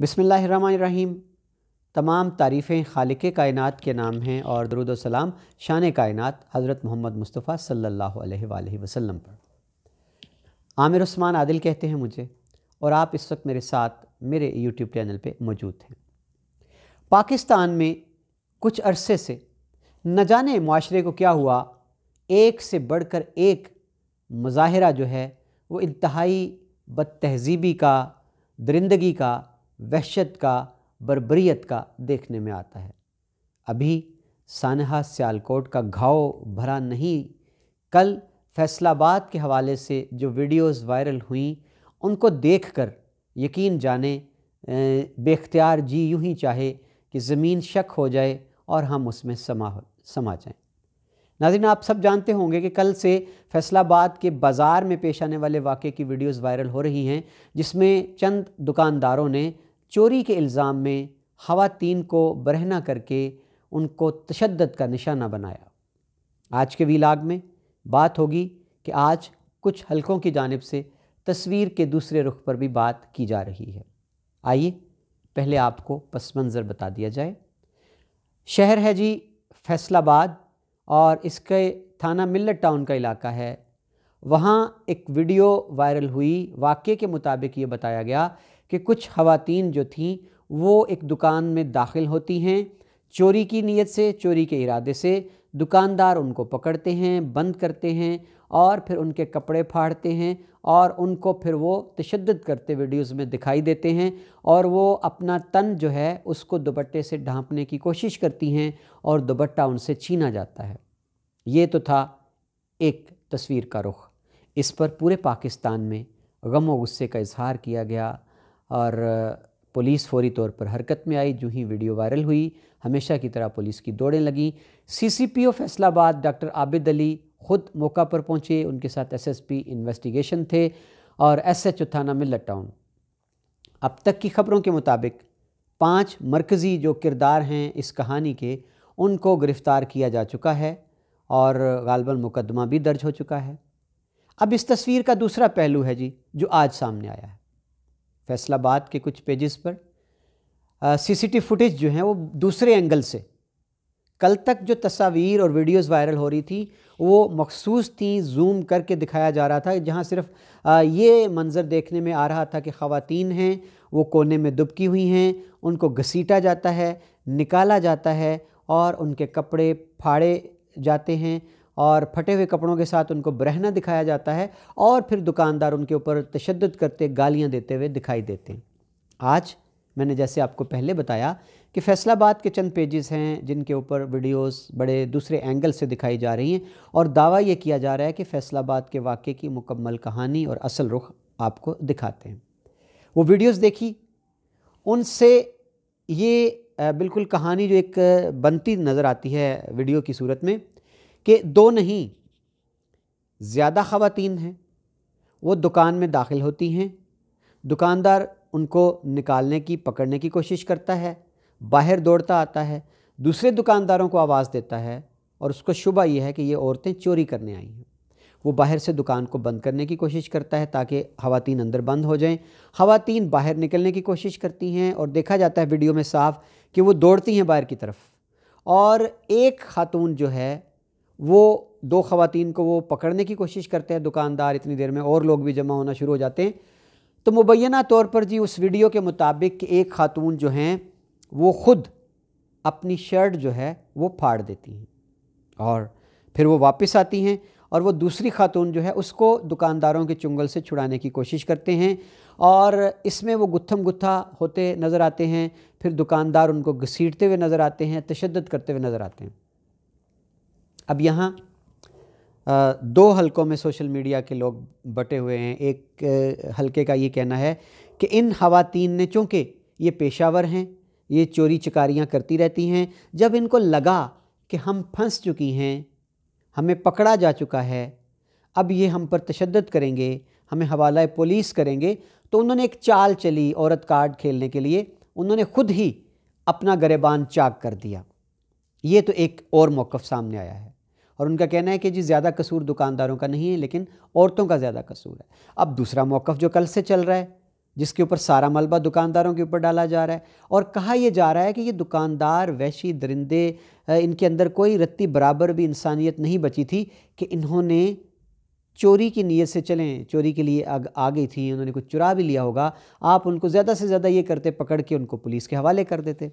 बिसमीम तमाम तारीफ़ें खालिक कायनत के नाम हैं और दरुदोसलाम शान कायनत हज़रत मोहम्मद मुस्तफ़ा सल्ला अलैहि पर आमिर उस्मान आदिल कहते हैं मुझे और आप इस वक्त मेरे साथ मेरे यूट्यूब चैनल पर मौजूद हैं पाकिस्तान में कुछ अरसे से न जाने माशरे को क्या हुआ एक से बढ़ कर एक मुजाहरा जो है वो इंतहाई बद तहज़ीबी का दरिंदगी का वहशत का बरबरीत का देखने में आता है अभी सानहा सियालकोट का घाव भरा नहीं कल फैसलाबाद के हवाले से जो वीडियोस वायरल हुई उनको देखकर यकीन जाने बेख्तियार जी यूं ही चाहे कि ज़मीन शक हो जाए और हम उसमें समा समा जाएं नाजिन आप सब जानते होंगे कि कल से फैसलाबाद के बाज़ार में पेश आने वाले वाक़े की वीडियोस वायरल हो रही हैं जिसमें चंद दुकानदारों ने चोरी के इल्ज़ाम में खातन को बरहना करके उनको तशद का निशाना बनाया आज के वीलाग में बात होगी कि आज कुछ हलकों की जानब से तस्वीर के दूसरे रुख पर भी बात की जा रही है आइए पहले आपको पस मंज़र बता दिया जाए शहर है जी फैसलाबाद और इसके थाना मिल्लत टाउन का इलाका है वहाँ एक वीडियो वायरल हुई वाक़े के मुताबिक ये बताया गया कि कुछ खवतिन जो थीं वो एक दुकान में दाखिल होती हैं चोरी की नीयत से चोरी के इरादे से दुकानदार उनको पकड़ते हैं बंद करते हैं और फिर उनके कपड़े फाड़ते हैं और उनको फिर वो तशद करते वीडियोस में दिखाई देते हैं और वो अपना तन जो है उसको दुपट्टे से ढांपने की कोशिश करती हैं और दुपट्टा उनसे छीना जाता है ये तो था एक तस्वीर का रुख इस पर पूरे पाकिस्तान में गम व गुस्से का इजहार किया गया और पुलिस फौरी तौर पर हरकत में आई जो ही वीडियो वायरल हुई हमेशा की तरह पुलिस की दौड़ें लगीं सीसीपीओ फैसलाबाद डॉक्टर आबिद अली खुद मौका पर पहुंचे उनके साथ एसएसपी इन्वेस्टिगेशन थे और एसएचओ थाना मिल्लत टाउन अब तक की खबरों के मुताबिक पांच मरकज़ी जो किरदार हैं इस कहानी के उनको गिरफ़्तार किया जा चुका है और गालबन मुकदमा भी दर्ज हो चुका है अब इस तस्वीर का दूसरा पहलू है जी जो आज सामने आया है फैसलाबाद के कुछ पेजेस पर सीसीटीवी फुटेज जो हैं वो दूसरे एंगल से कल तक जो तस्वीर और वीडियोस वायरल हो रही थी वो मखसूस थी जूम करके दिखाया जा रहा था जहां सिर्फ ये मंज़र देखने में आ रहा था कि ख़वातीन हैं वो कोने में दुबकी हुई हैं उनको घसीटा जाता है निकाला जाता है और उनके कपड़े फाड़े जाते हैं और फटे हुए कपड़ों के साथ उनको बरहना दिखाया जाता है और फिर दुकानदार उनके ऊपर तशद करते गालियाँ देते हुए दिखाई देते हैं आज मैंने जैसे आपको पहले बताया कि फैसलाबाद के चंद पेजेस हैं जिनके ऊपर वीडियोस बड़े दूसरे एंगल से दिखाई जा रही हैं और दावा ये किया जा रहा है कि फैसलाबाद के वाक़े की मुकम्मल कहानी और असल रुख आपको दिखाते हैं वो वीडियोस देखी उनसे ये बिल्कुल कहानी जो एक बनती नज़र आती है वीडियो की सूरत में कि दो नहीं ज़्यादा ख़वातीन हैं वो दुकान में दाखिल होती हैं दुकानदार उनको निकालने की पकड़ने की कोशिश करता है बाहर दौड़ता आता है दूसरे दुकानदारों को आवाज़ देता है और उसको शुबा यह है कि ये औरतें चोरी करने आई हैं वो बाहर से दुकान को बंद करने की कोशिश करता है ताकि खातन अंदर बंद हो जाएं खातन बाहर निकलने की कोशिश करती हैं और देखा जाता है वीडियो में साफ कि वो दौड़ती हैं बाहर की तरफ और एक खातून जो है वो दो ख़वान को वो पकड़ने की कोशिश करते हैं दुकानदार इतनी देर में और लोग भी जमा होना शुरू हो जाते हैं तो मुबैना तौर पर जी उस वीडियो के मुताबिक एक खातून जो हैं वो ख़ुद अपनी शर्ट जो है वो फाड़ देती हैं और फिर वो वापस आती हैं और वो दूसरी खातून जो है उसको दुकानदारों के चुंगल से छुड़ाने की कोशिश करते हैं और इसमें वो गुत्थम गुत्था होते नज़र आते हैं फिर दुकानदार उनको घसीटते हुए नज़र आते हैं तशद करते हुए नज़र आते हैं अब यहाँ दो हलकों में सोशल मीडिया के लोग बटे हुए हैं एक हलके का ये कहना है कि इन खातन ने चूँकि ये पेशावर हैं ये चोरी चकारियाँ करती रहती हैं जब इनको लगा कि हम फंस चुकी हैं हमें पकड़ा जा चुका है अब ये हम पर तशद करेंगे हमें हवाला पुलिस करेंगे तो उन्होंने एक चाल चली औरत कार्ड खेलने के लिए उन्होंने खुद ही अपना गरेबान चाक कर दिया ये तो एक और मौक़ सामने आया है और उनका कहना है कि जी ज़्यादा कसूर दुकानदारों का नहीं है लेकिन औरतों का ज़्यादा कसूर है अब दूसरा मौक़ जो कल से चल रहा है जिसके ऊपर सारा मलबा दुकानदारों के ऊपर डाला जा रहा है और कहा यह जा रहा है कि ये दुकानदार वैशी दरिंदे इनके अंदर कोई रत्ती बराबर भी इंसानियत नहीं बची थी कि इन्होंने चोरी की नीयत से चलें चोरी के लिए आग आ गई थी उन्होंने कुछ चुरा भी लिया होगा आप उनको ज़्यादा से ज़्यादा ये करते पकड़ के उनको पुलिस के हवाले कर देते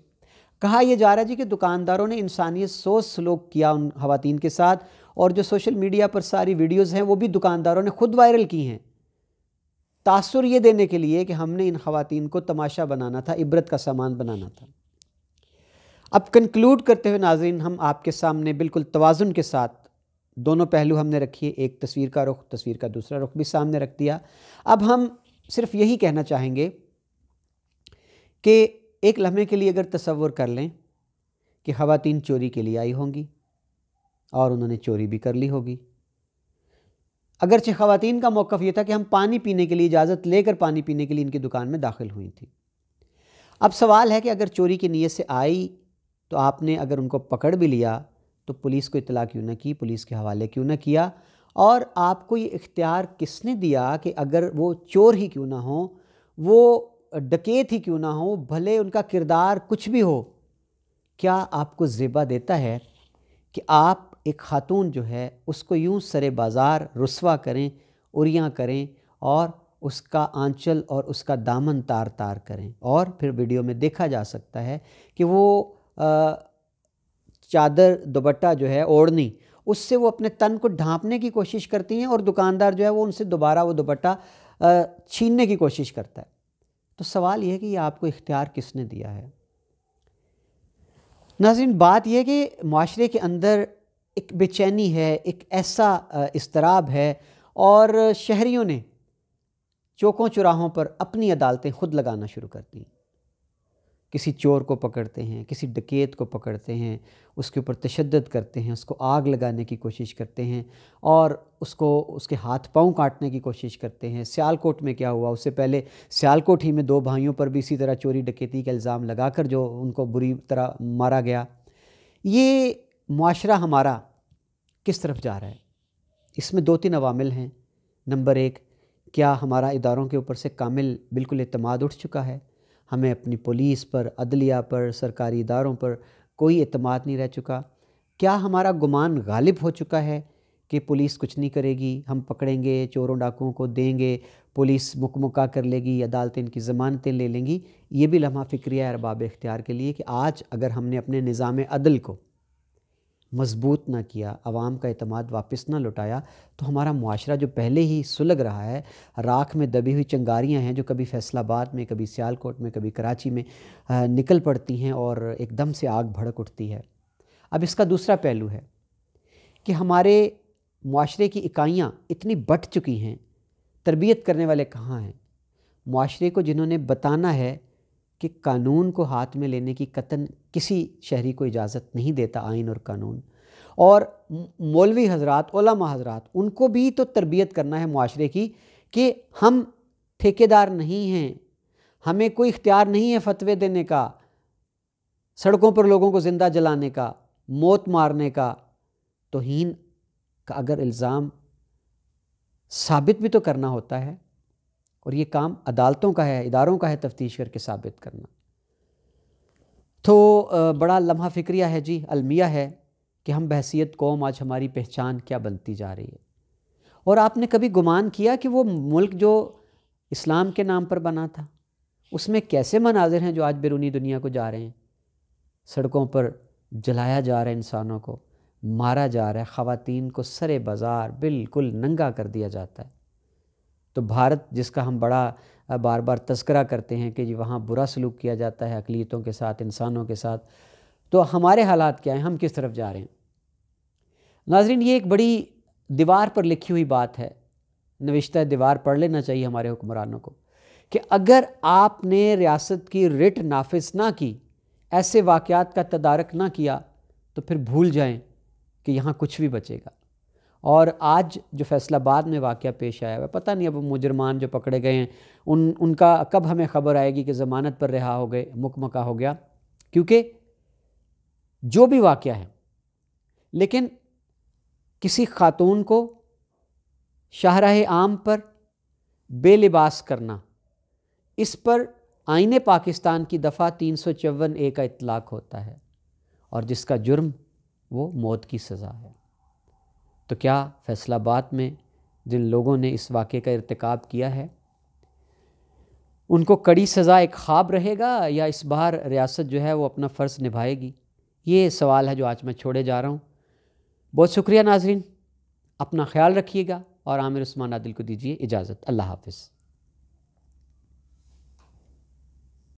कहा यह जा रहा है जी कि दुकानदारों ने इंसानियत सोच सलूक किया उन खातन के साथ और जो सोशल मीडिया पर सारी वीडियोज़ हैं वो भी दुकानदारों ने खुद वायरल की हैं तासर ये देने के लिए कि हमने इन खातन को तमाशा बनाना था इबरत का सामान बनाना था अब कंक्लूड करते हुए नाजरन हम आपके सामने बिल्कुल तोज़ुन के साथ दोनों पहलू हमने रखिए एक तस्वीर का रुख तस्वीर का दूसरा रुख भी सामने रख दिया अब हम सिर्फ यही कहना चाहेंगे कि एक लम्हे के लिए अगर तस्वुर कर लें कि ख़वान चोरी के लिए आई होंगी और उन्होंने चोरी भी कर ली होगी अगरचे खातन का मौक़ ये था कि हम पानी पीने के लिए इजाज़त लेकर पानी पीने के लिए इनकी दुकान में दाखिल हुई थी अब सवाल है कि अगर चोरी की नीयत से आई तो आपने अगर उनको पकड़ भी लिया तो पुलिस को इतला क्यों ना की पुलिस के हवाले क्यों ना किया और आपको ये इख्तियार किसने दिया कि अगर वो चोर ही क्यों ना हो वो डकेत ही क्यों ना हो भले उनका किरदार कुछ भी हो क्या आपको जेबा देता है कि आप एक खातून जो है उसको यूँ सरे बाज़ार रसवा करें उरियाँ करें और उसका आंचल और उसका दामन तार तार करें और फिर वीडियो में देखा जा सकता है कि वो आ, चादर दुपट्टा जो है ओढ़नी उससे वो अपने तन को ढांपने की कोशिश करती हैं और दुकानदार जो है वो उनसे दोबारा वो दुपट्टा छीनने की कोशिश करता है तो सवाल यह है कि आपको इख्तियार किसने दिया है नाजिन बात यह कि माशरे के अंदर एक बेचैनी है एक ऐसा इसतराब है और शहरीों ने चौकों चुराहों पर अपनी अदालतें खुद लगाना शुरू कर दी किसी चोर को पकड़ते हैं किसी डकैत को पकड़ते हैं उसके ऊपर तशद करते हैं उसको आग लगाने की कोशिश करते हैं और उसको उसके हाथ पाँव काटने की कोशिश करते हैं सियालकोट में क्या हुआ उससे पहले सियालकोट ही में दो भाइयों पर भी इसी तरह चोरी डकैती का इल्ज़ाम लगाकर जो उनको बुरी तरह मारा गया ये माशरा हमारा किस तरफ जा रहा है इसमें दो तीन अवामिल हैं नंबर एक क्या हमारा इदारों के ऊपर से कामिल बिल्कुल अतमाद उठ चुका है हमें अपनी पुलिस पर अदलिया पर सरकारी इदारों पर कोई अतमाद नहीं रह चुका क्या हमारा गुमान गालिब हो चुका है कि पुलिस कुछ नहीं करेगी हम पकड़ेंगे चोरों डाकुओं को देंगे पुलिस मुकमुका कर लेगी अदालतें इनकी ज़मानतें ले लेंगी ये भी लम्हा फ़िक्रिया अरबाब इख्तियार के लिए कि आज अगर हमने अपने निज़ाम अदल को मजबूत ना किया आवाम का अतमाद वापस ना लौटाया तो हमारा माशरा जो पहले ही सुलग रहा है राख में दबी हुई चंगारियाँ हैं जो कभी फैसलाबाद में कभी सियालकोट में कभी कराची में निकल पड़ती हैं और एकदम से आग भड़क उठती है अब इसका दूसरा पहलू है कि हमारे माशरे की इकाइयाँ इतनी बट चुकी हैं तरबियत करने वाले कहाँ हैं माशरे को जिन्होंने बताना है कि कानून को हाथ में लेने की कतन किसी शहरी को इजाज़त नहीं देता आइन और कानून और मौलवी हजरात ओलमा हजरात उनको भी तो तरबियत करना है माशरे की कि हम ठेकेदार नहीं हैं हमें कोई इख्तियार नहीं है फतवे देने का सड़कों पर लोगों को ज़िंदा जलाने का मौत मारने का तोहन का अगर इल्ज़ाम साबित भी तो करना होता है और ये काम अदालतों का है इदारों का है तफ्तीश करके साबित करना तो बड़ा लम्हा फिक्रिया है जी अलमिया है कि हम बहसीत कौम आज हमारी पहचान क्या बनती जा रही है और आपने कभी गुमान किया कि वो मुल्क जो इस्लाम के नाम पर बना था उसमें कैसे मनाजिर हैं जो आज बैरूनी दुनिया को जा रहे हैं सड़कों पर जलाया जा रहा है इंसानों को मारा जा रहा है ख़वान को सरे बाज़ार बिल्कुल नंगा कर दिया जाता है तो भारत जिसका हम बड़ा बार बार तस्करा करते हैं कि जी वहाँ बुरा सलूक किया जाता है अकलीतों के साथ इंसानों के साथ तो हमारे हालात क्या हैं हम किस तरफ जा रहे हैं नाजरीन ये एक बड़ी दीवार पर लिखी हुई बात है नविश्ता दीवार पढ़ लेना चाहिए हमारे हुक्मरानों को कि अगर आपने रियासत की रिट नाफिस ना की ऐसे वाक़ात का तदारक ना किया तो फिर भूल जाएं कि यहाँ कुछ भी बचेगा और आज जो फैसलाबाद में वाक़ पेश आया हुआ पता नहीं अब मुजरमान जो पकड़े गए हैं उन उनका कब हमें ख़बर आएगी कि ज़मानत पर रिहा हो गए मुकमका हो गया क्योंकि जो भी वाक़ है लेकिन किसी खातून को शाहरा आम पर बेलिबास करना इस पर आइने पाकिस्तान की दफ़ा तीन सौ चौवन ए का इतलाक़ होता है और जिसका जुर्म वो मौत की सज़ा है तो क्या फैसलाबाद में जिन लोगों ने इस वाक़े का इरतकब किया है उनको कड़ी सज़ा एक ख्वाब रहेगा या इस बार रियासत जो है वो अपना फ़र्ज़ निभाएगी ये सवाल है जो आज मैं छोड़े जा रहा हूँ बहुत शुक्रिया नाजरीन अपना ख्याल रखिएगा और आमिर उस्मान आदिल को दीजिए इजाज़त अल्लाह हाफिज़